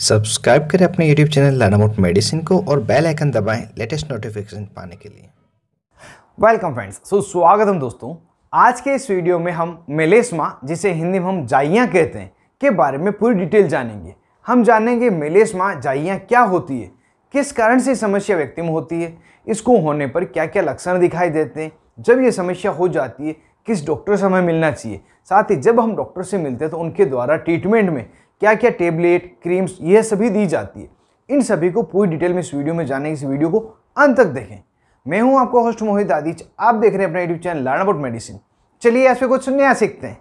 subscribe करें अपने YouTube channel लर्नामोट medicine को और बेल आइकन दबाएं लेटेस्ट नोटिफिकेशन पाने के लिए वेलकम फ्रेंड्स सो स्वागत हम दोस्तों आज के इस वीडियो में हम मेलेस्मा जिसे हिंदी में हम जाइयाँ कहते हैं के बारे में पूरी डिटेल जानेंगे हम जानेंगे मेलेस्मा जाइयाँ क्या होती है किस कारण से समस्या व्यक्ति में होती है इसको होने पर क्या क्या लक्षण दिखाई देते हैं जब ये समस्या हो जाती है किस डॉक्टर से हमें मिलना चाहिए साथ ही जब हम डॉक्टर से मिलते हैं तो उनके द्वारा ट्रीटमेंट में क्या क्या टेबलेट क्रीम्स ये सभी दी जाती है इन सभी को पूरी डिटेल में इस वीडियो में जाने इस वीडियो को अंत तक देखें मैं हूं आपका होस्ट मोहित आदिच आप देख रहे हैं अपना YouTube channel learn about medicine चलिए आज पे कुछ नया सीखते हैं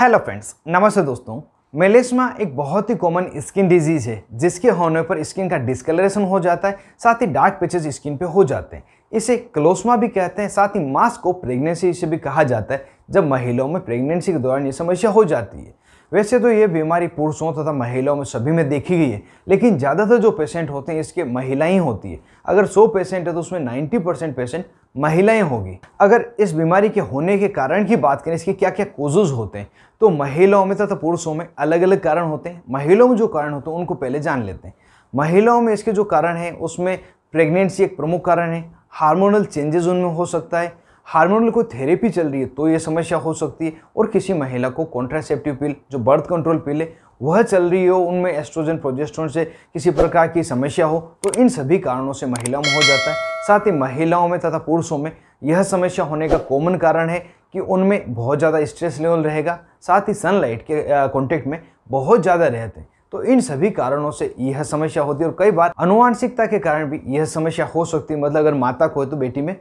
हेलो फ्रेंड्स नमस्ते दोस्तों मेलेस्मा एक बहुत ही कॉमन स्किन डिजीज़ है जिसके होने पर स्किन का डिस्कलरेशन हो जाता है साथ ही डार्क पैचेज स्किन पे हो जाते हैं इसे क्लोसमा भी कहते हैं साथ ही मास्क को प्रेगनेंसी से भी कहा जाता है जब महिलाओं में प्रेगनेंसी के दौरान ये समस्या हो जाती है वैसे तो ये बीमारी पुरुषों तथा महिलाओं में सभी में देखी गई है लेकिन ज़्यादातर जो पेशेंट होते हैं इसके महिलाएं होती है अगर 100 पेशेंट है तो उसमें 90 परसेंट पेशेंट महिलाएं होगी अगर इस बीमारी के होने के कारण की बात करें इसके क्या क्या कोजेज होते हैं तो महिलाओं में तथा पुरुषों में अलग अलग कारण होते हैं महिलाओं में जो कारण होते हैं उनको पहले जान लेते हैं महिलाओं में इसके जो कारण हैं उसमें प्रेगनेंसी एक प्रमुख कारण है हार्मोनल चेंजेस उनमें हो सकता है हार्मोनल कोई थेरेपी चल रही है तो ये समस्या हो सकती है और किसी महिला को कॉन्ट्रासेप्टिव पिल जो बर्थ कंट्रोल पिल है वह चल रही हो उनमें एस्ट्रोजन प्रोजेस्ट्रोन से किसी प्रकार की समस्या हो तो इन सभी कारणों से महिलाओं में हो जाता है साथ ही महिलाओं में तथा पुरुषों में यह समस्या होने का कॉमन कारण है कि उनमें बहुत ज़्यादा स्ट्रेस लेवल रहेगा साथ ही सनलाइट के कॉन्टेक्ट में बहुत ज़्यादा रहते हैं तो इन सभी कारणों से यह समस्या होती है और कई बार अनुवांशिकता के कारण भी यह समस्या हो सकती है मतलब अगर माता को है तो बेटी में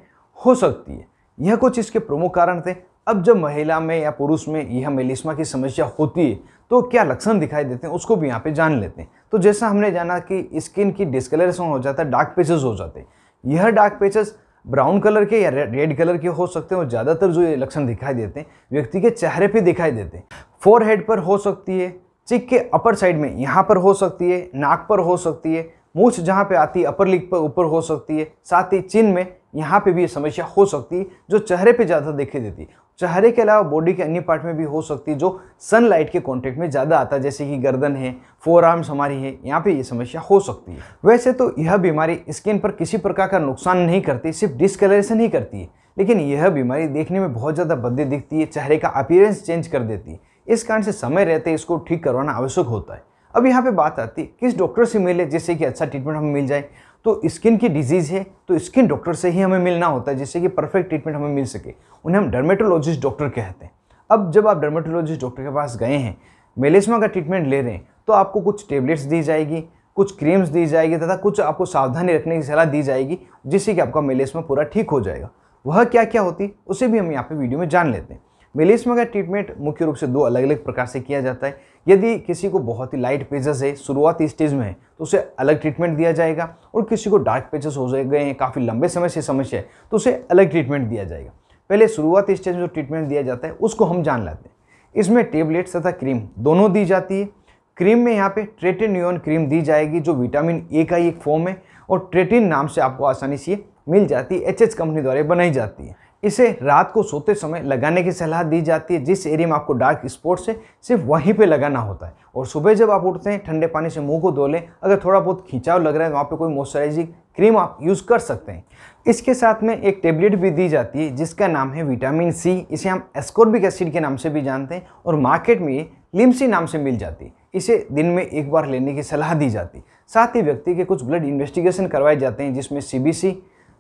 हो सकती है यह कुछ इसके प्रमुख कारण थे अब जब महिला में या पुरुष में यह मेलिस्मा की समस्या होती है तो क्या लक्षण दिखाई देते हैं उसको भी यहाँ पे जान लेते हैं तो जैसा हमने जाना कि स्किन की डिस्कलरेशन हो जाता है डार्क पेचेस हो जाते हैं यह डार्क पेचेस ब्राउन कलर के या रेड कलर के हो सकते हैं और ज़्यादातर जो ये लक्षण दिखाई देते हैं व्यक्ति के चेहरे पर दिखाई देते हैं फोर पर हो सकती है चिक के अपर साइड में यहाँ पर हो सकती है नाक पर हो सकती है मूछ जहाँ पे आती है अपर लिप पर ऊपर हो सकती है साथ ही चिन में यहाँ पे भी ये समस्या हो सकती है जो चेहरे पे ज़्यादा दिखाई देती है चेहरे के अलावा बॉडी के अन्य पार्ट में भी हो सकती है जो सनलाइट के कांटेक्ट में ज़्यादा आता है जैसे कि गर्दन है फोर आर्म्स हमारी है यहाँ पे ये समस्या हो सकती है वैसे तो यह बीमारी स्किन पर किसी प्रकार का नुकसान नहीं करती सिर्फ डिसकलरेशन ही करती है लेकिन यह बीमारी देखने में बहुत ज़्यादा बदले दिखती है चेहरे का अपीयरेंस चेंज कर देती है इस कारण से समय रहते इसको ठीक करवाना आवश्यक होता है अब यहाँ पे बात आती है किस डॉक्टर से मिले जिससे कि अच्छा ट्रीटमेंट हमें मिल जाए तो स्किन की डिजीज़ है तो स्किन डॉक्टर से ही हमें मिलना होता है जिससे कि परफेक्ट ट्रीटमेंट हमें मिल सके उन्हें हम डर्मेटोलॉजिस्ट डॉक्टर कहते हैं अब जब आप डर्मेटोलॉजिस्ट डॉक्टर के पास गए हैं मेलेसमा का ट्रीटमेंट ले रहे हैं तो आपको कुछ टेबलेट्स दी जाएगी कुछ क्रीम्स दी जाएगी तथा कुछ आपको सावधानी रखने की सलाह दी जाएगी जिससे कि आपका मेलेसमा पूरा ठीक हो जाएगा वह क्या क्या होती उसे भी हम यहाँ पे वीडियो में जान लेते हैं मेलिस्मा का ट्रीटमेंट मुख्य रूप से दो अलग अलग प्रकार से किया जाता है यदि किसी को बहुत ही लाइट पेजेस है शुरुआती स्टेज में है तो उसे अलग ट्रीटमेंट दिया जाएगा और किसी को डार्क पेजेस हो गए हैं काफ़ी लंबे समय से समस्या है तो उसे अलग ट्रीटमेंट दिया जाएगा पहले शुरुआती स्टेज में जो ट्रीटमेंट दिया जाता है उसको हम जान लेते हैं इसमें टेबलेट्स तथा क्रीम दोनों दी जाती है क्रीम में यहाँ पे ट्रेटेन्यून क्रीम दी जाएगी जो विटामिन ए का एक फॉर्म है और ट्रेटिन नाम से आपको आसानी से मिल जाती है एच कंपनी द्वारा बनाई जाती है इसे रात को सोते समय लगाने की सलाह दी जाती है जिस एरिया में आपको डार्क स्पॉट्स है सिर्फ वहीं पे लगाना होता है और सुबह जब आप उठते हैं ठंडे पानी से मुंह को धो लें अगर थोड़ा बहुत खिंचाव लग रहा है तो वहाँ पे कोई मॉइस्चराइजिंग क्रीम आप यूज़ कर सकते हैं इसके साथ में एक टेबलेट भी दी जाती है जिसका नाम है विटामिन सी इसे हम एस्कॉर्बिक एसिड के नाम से भी जानते हैं और मार्केट में लिम्सी नाम से मिल जाती है इसे दिन में एक बार लेने की सलाह दी जाती है साथ ही व्यक्ति के कुछ ब्लड इन्वेस्टिगेशन करवाए जाते हैं जिसमें सी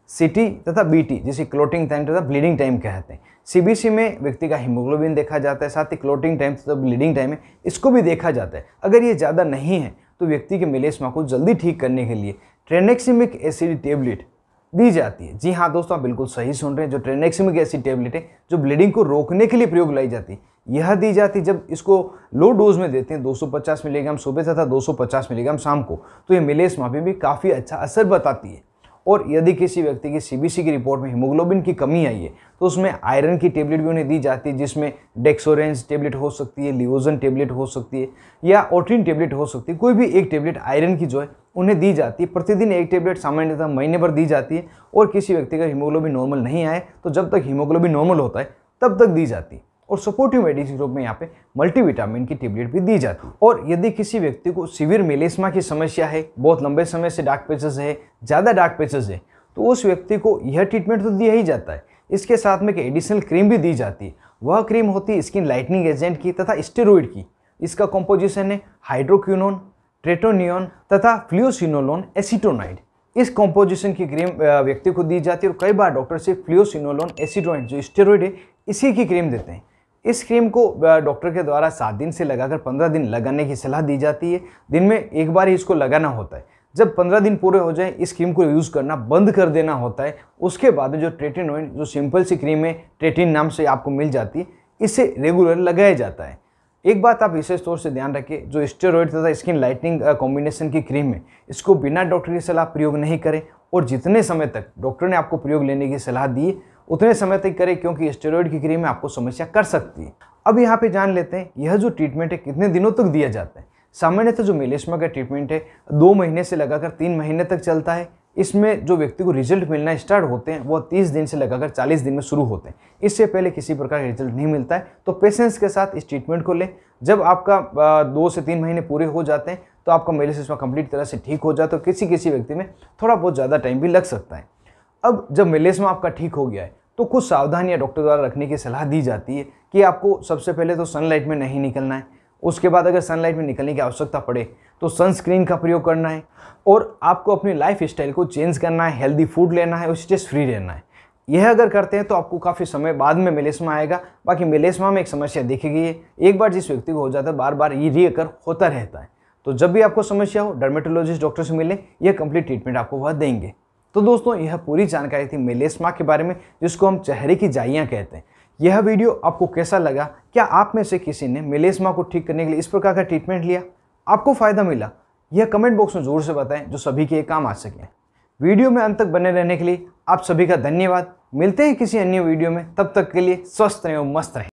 सी तथा बी जिसे क्लोटिंग टाइम तथा ब्लीडिंग टाइम कहते हैं सीबीसी में व्यक्ति का हीमोग्लोबिन देखा जाता है साथ ही क्लोटिंग टाइम तथा ब्लीडिंग टाइम है इसको भी देखा जाता है अगर ये ज़्यादा नहीं है तो व्यक्ति के मिलेस्मा को जल्दी ठीक करने के लिए ट्रेनेक्सिमिक एसिड टेबलेट दी जाती है जी हाँ दोस्तों आप बिल्कुल सही सुन रहे हैं जो ट्रेनेक्सिमिक एसिड टेबलेट है जो ब्लीडिंग को रोकने के लिए प्रयोग लाई जाती है यह दी जाती जब इसको लो डोज में देते हैं 250 मिलीग्राम सुबह तथा 250 मिलीग्राम शाम को तो ये मिलेस्मा पे भी काफ़ी अच्छा असर बताती है और यदि किसी व्यक्ति की सीबीसी की रिपोर्ट में हीमोग्लोबिन की कमी आई है तो उसमें आयरन की टेबलेट भी उन्हें दी जाती है जिसमें डेक्सोरेंस टेबलेट हो सकती है लियोजन टेबलेट हो सकती है या ओट्रिन टेबलेट हो सकती है कोई भी एक टेबलेट आयरन की जो है उन्हें दी जाती है प्रतिदिन एक टेबलेट सामान्यतः महीने भर दी जाती है और किसी व्यक्ति का हीमोग्लोबिन नॉर्मल नहीं आए तो जब तक हीमोग्लोबिन नॉर्मल होता है तब तक दी जाती है और सपोर्टिव मेडिसिन रूप में यहाँ पे मल्टीविटामिन की टेबलेट भी दी जाती है और यदि किसी व्यक्ति को सिविर मेलेस्मा की समस्या है बहुत लंबे समय से डार्क पेचेस है ज़्यादा डार्क पेचेस है तो उस व्यक्ति को यह ट्रीटमेंट तो दिया ही जाता है इसके साथ में एक एडिशनल क्रीम भी दी जाती है वह क्रीम होती है स्किन लाइटनिंग एजेंट की तथा स्टेरॉइड की इसका कॉम्पोजिशन है हाइड्रोक्यूनोन ट्रेटोनियन तथा फ्लियोसिनोलोन एसिटोनाइड इस कॉम्पोजिशन की क्रीम व्यक्ति को दी जाती है और कई बार डॉक्टर से फ्लियोसिनोलोन एसिटोनाइड जो स्टेरॉइड है इसी की क्रीम देते हैं इस क्रीम को डॉक्टर के द्वारा सात दिन से लगाकर पंद्रह दिन लगाने की सलाह दी जाती है दिन में एक बार ही इसको लगाना होता है जब पंद्रह दिन पूरे हो जाए इस क्रीम को यूज़ करना बंद कर देना होता है उसके बाद में जो ट्रेटिन जो सिंपल सी क्रीम है ट्रेटिन नाम से आपको मिल जाती है इसे रेगुलर लगाया जाता है एक बात आप विशेष तौर से ध्यान रखें जो स्टेरॉइड तथा स्किन लाइटनिंग कॉम्बिनेशन की क्रीम है इसको बिना डॉक्टर की सलाह प्रयोग नहीं करें और जितने समय तक डॉक्टर ने आपको प्रयोग लेने की सलाह दी उतने समय तक करें क्योंकि स्टेरॉयड की क्रीम आपको समस्या कर सकती है अब यहाँ पे जान लेते हैं यह जो ट्रीटमेंट है कितने दिनों तक दिया जाता है सामान्यतः जो मिलेशमा का ट्रीटमेंट है दो महीने से लगाकर तीन महीने तक चलता है इसमें जो व्यक्ति को रिजल्ट मिलना स्टार्ट होते हैं वो 30 दिन से लगाकर 40 दिन में शुरू होते हैं इससे पहले किसी प्रकार का रिजल्ट नहीं मिलता है तो पेशेंस के साथ इस ट्रीटमेंट को लें जब आपका दो से तीन महीने पूरे हो जाते हैं तो आपका मेलेसिस्मा कंप्लीट तरह से ठीक हो जाता है किसी किसी व्यक्ति में थोड़ा बहुत ज़्यादा टाइम भी लग सकता है अब जब मिलेसमा आपका ठीक हो गया है तो कुछ सावधानियाँ डॉक्टर द्वारा रखने की सलाह दी जाती है कि आपको सबसे पहले तो सनलाइट में नहीं निकलना है उसके बाद अगर सनलाइट में निकलने की आवश्यकता पड़े तो सनस्क्रीन का प्रयोग करना है और आपको अपनी लाइफ स्टाइल को चेंज करना है हेल्दी फूड लेना है और स्ट्रेस फ्री रहना है यह अगर करते हैं तो आपको काफ़ी समय बाद में मेलेस्मा आएगा बाकी मेलेस्मा में एक समस्या देखी गई है एक बार जिस व्यक्ति को हो जाता है बार बार ये रियकर होता रहता है तो जब भी आपको समस्या हो डर्मेटोलॉजिस्ट डॉक्टर से मिलें यह कंप्लीट ट्रीटमेंट आपको वह देंगे तो दोस्तों यह पूरी जानकारी थी मेलेस्मा के बारे में जिसको हम चेहरे की जाइयाँ कहते हैं यह वीडियो आपको कैसा लगा क्या आप में से किसी ने मेलेस्मा को ठीक करने के लिए इस प्रकार का ट्रीटमेंट लिया आपको फ़ायदा मिला यह कमेंट बॉक्स में ज़ोर से बताएं जो सभी के काम आ सके वीडियो में अंत तक बने रहने के लिए आप सभी का धन्यवाद मिलते हैं किसी अन्य वीडियो में तब तक के लिए स्वस्थ रहें और मस्त रहें